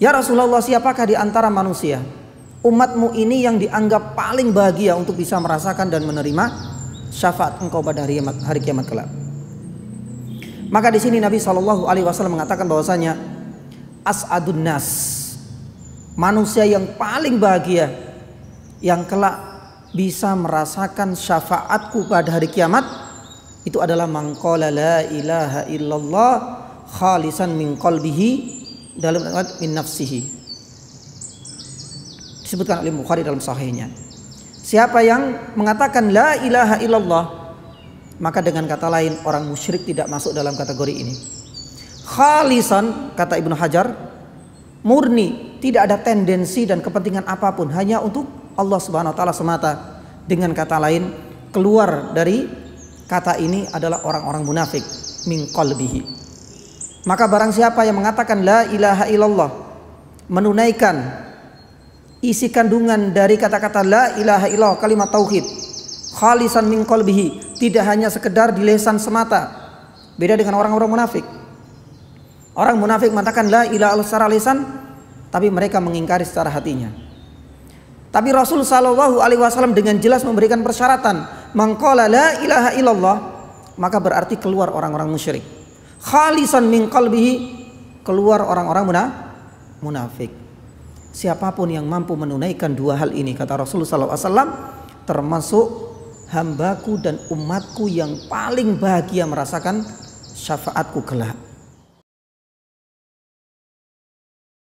Ya Rasulullah siapakah di antara manusia umatmu ini yang dianggap paling bahagia untuk bisa merasakan dan menerima syafaat engkau pada hari kiamat, hari kiamat kelak. Maka di sini Nabi Shallallahu Alaihi Wasallam mengatakan bahwasanya as'adun nas manusia yang paling bahagia yang kelak bisa merasakan syafaatku pada hari kiamat itu adalah mangkola la ilaha illallah khalisan min qalbihi dalam riwayat min nafsihi disebutkan oleh Bukhari dalam sahihnya siapa yang mengatakan la ilaha illallah maka dengan kata lain orang musyrik tidak masuk dalam kategori ini khalisan kata Ibnu Hajar murni tidak ada tendensi dan kepentingan apapun hanya untuk Allah Subhanahu wa taala semata dengan kata lain keluar dari kata ini adalah orang-orang munafik min qalbihi maka barang siapa yang mengatakan la ilaha illallah menunaikan isi kandungan dari kata-kata la ilaha illallah kalimat tauhid khalisan min qalbihi tidak hanya sekedar di lesan semata beda dengan orang-orang munafik orang munafik mengatakan la ilaha illallah secara lesan tapi mereka mengingkari secara hatinya tapi Rasul Shallallahu Alaihi Wasallam dengan jelas memberikan persyaratan mengkola la ilaha illallah maka berarti keluar orang-orang musyrik khalisan min qalbihi keluar orang-orang munafik. Siapapun yang mampu menunaikan dua hal ini kata Rasulullah SAW termasuk hambaku dan umatku yang paling bahagia merasakan syafaatku kelak.